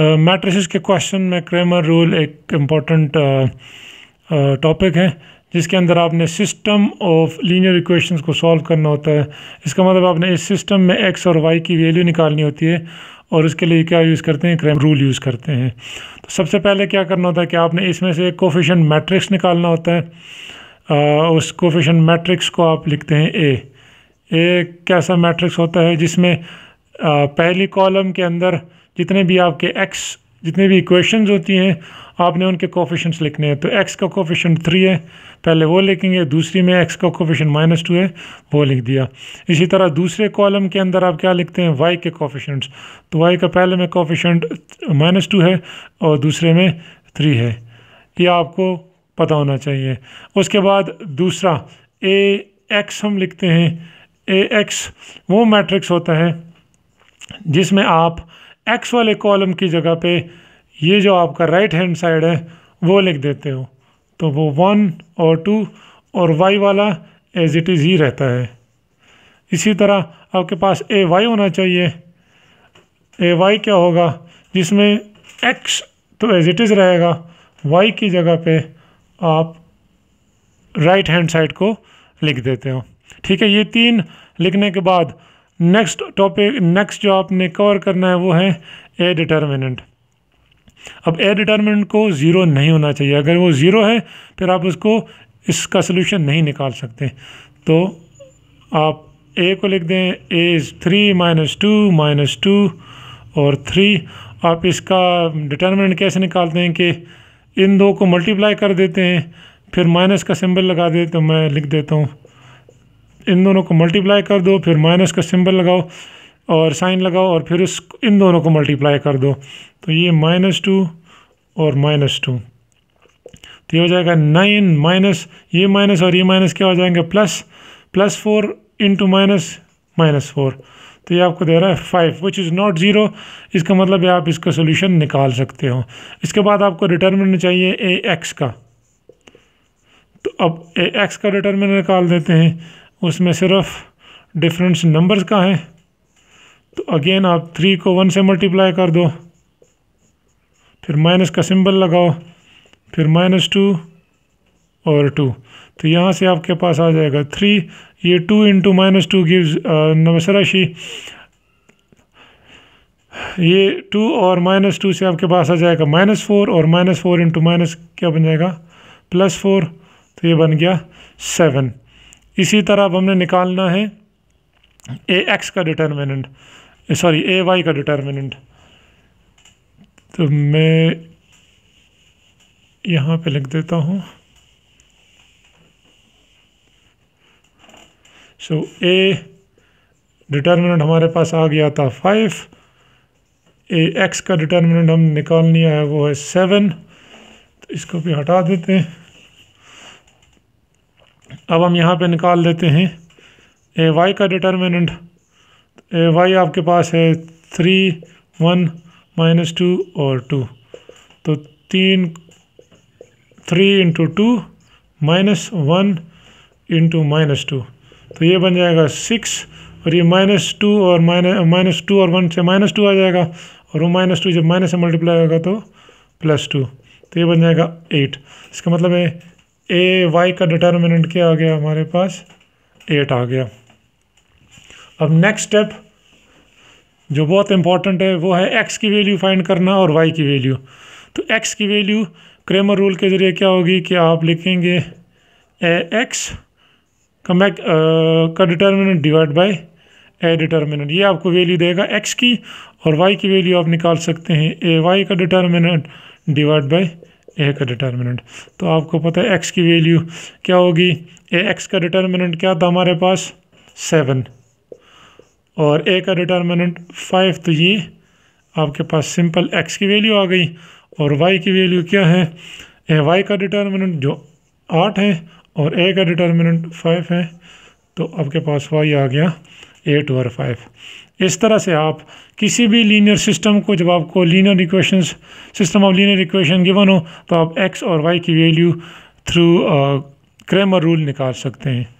matrices uh, के question में Cramer rule एक इम्पॉर्टेंट टॉपिक uh, uh, है जिसके अंदर आपने सिस्टम ऑफ लीनियर इक्वेशंस को सॉल्व करना होता है इसका मतलब आपने इस सिस्टम में एक्स और वाई की वैल्यू निकालनी होती है और इसके लिए क्या यूज़ करते हैं क्रेमर रूल यूज़ करते हैं तो सबसे पहले क्या करना होता है कि आपने इसमें से एक कोफिशन मैट्रिक्स निकालना होता है आ, उस कोफिशन मैट्रिक्स को आप लिखते हैं ए एक कैसा मैट्रिक्स होता है जिसमें आ, पहली कॉलम के अंदर जितने भी आपके एक्स जितने भी इक्वेशंस होती हैं आपने उनके कोफिशंस लिखने हैं तो एक्स का कोफिशन थ्री है पहले वो लिखेंगे दूसरी में एक्स का कोफिशन माइनस टू है वो लिख दिया इसी तरह दूसरे कॉलम के अंदर आप क्या लिखते हैं वाई के कोफिशंट्स तो वाई का पहले में कोफिशंट माइनस टू है और दूसरे में थ्री है ये आपको पता होना चाहिए उसके बाद दूसरा ए एक्स हम लिखते हैं ए एक्स वो मैट्रिक्स होता है जिसमें आप एक्स वाले कॉलम की जगह पे ये जो आपका राइट हैंड साइड है वो लिख देते हो तो वो वन और टू और वाई वाला एज इट इज़ ही रहता है इसी तरह आपके पास ए वाई होना चाहिए ए वाई क्या होगा जिसमें एक्स तो एज इट इज़ रहेगा वाई की जगह पे आप राइट हैंड साइड को लिख देते हो ठीक है ये तीन लिखने के बाद नेक्स्ट टॉपिक नेक्स्ट जो आपने कवर करना है वो है ए डिटर्मिनेंट अब ए डिटर्मिनेंट को ज़ीरो नहीं होना चाहिए अगर वो ज़ीरो है फिर आप उसको इसका सोल्यूशन नहीं निकाल सकते तो आप ए को लिख दें A is three minus two minus two और थ्री आप इसका डिटर्मिनेंट कैसे निकालते हैं कि इन दो को मल्टीप्लाई कर देते हैं फिर माइनस का सिंबल लगा दे तो मैं लिख देता हूँ इन दोनों को मल्टीप्लाई कर दो फिर माइनस का सिंबल लगाओ और साइन लगाओ और फिर उस इन दोनों को मल्टीप्लाई कर दो तो ये माइनस टू और माइनस टू तो ये हो जाएगा नाइन माइनस ये माइनस और ये माइनस क्या हो जाएंगे plus plus four into minus minus four तो ये आपको दे रहा है five which is not zero इसका मतलब है आप इसका सोल्यूशन निकाल सकते हो इसके बाद आपको डिटर्मिनेंट चाहिए ए एक्स का तो अब ए एक्स का डिटर्मिनेंट निकाल देते हैं उसमें सिर्फ डिफरेंस नंबर्स का है तो अगेन आप थ्री को वन से मल्टीप्लाई कर दो फिर माइनस का सिंबल लगाओ फिर माइनस टू और टू तो यहाँ से आपके पास आ जाएगा थ्री ये two into minus two gives नवसराशी ये टू और माइनस टू से आपके पास आ जाएगा माइनस फोर और माइनस फोर इंटू माइनस क्या बन जाएगा प्लस फोर तो ये बन गया सेवन इसी तरह अब हमने निकालना है ए एक्स का डिटर्मिनेंट सॉरी ए वाई का डिटर्मिनेंट तो मैं यहाँ पे लिख देता हूँ सो ए डिटर्मिनेंट हमारे पास आ गया था फाइव ए एक्स का डिटर्मिनेंट हम निकाल लिया है वो है सेवन तो इसको भी हटा देते हैं अब हम यहाँ पे निकाल लेते हैं ए वाई का डिटर्मिनेंट ए वाई आपके पास है थ्री वन माइनस टू और टू तो तीन three into two minus one into minus two तो ये बन जाएगा सिक्स और ये माइनस टू और माइनस माइनस टू और वन से माइनस टू आ जाएगा और वो माइनस टू जब माइनस से मल्टीप्लाई होगा तो प्लस टू तो ये बन जाएगा एट इसका मतलब है ए वाई का डिटर्मिनेंट क्या आ गया हमारे पास एट आ गया अब नेक्स्ट स्टेप जो बहुत इंपॉर्टेंट है वो है एक्स की वैल्यू फाइंड करना और वाई की वैल्यू तो एक्स की वैल्यू क्रेमर रूल के ज़रिए क्या होगी कि आप लिखेंगे ए एक्स का मैक का determinant divide by A determinant ये आपको वैल्यू देगा एक्स की और वाई की वैल्यू आप निकाल सकते हैं ए वाई का डिटर्मिनेंट डिवाइड बाय ए का डिटर्मिनेंट तो आपको पता है एक्स की वैल्यू क्या होगी ए एक्स का डिटर्मिनेंट क्या था हमारे पास सेवन और ए का डिटर्मिनेंट फाइव तो ये आपके पास सिंपल एक्स की वैल्यू आ गई और वाई की वैल्यू क्या है ए वाई का डिटर्मिनेंट जो आठ है और ए का डिटर्मिनेंट फाइव है तो आपके पास वाई आ गया एट और फाइव इस तरह से आप किसी भी लीनियर सिस्टम को जब आपको linear equation system of linear equation given हो तो आप एक्स और वाई की वैल्यू थ्रू क्रेमर रूल निकाल सकते हैं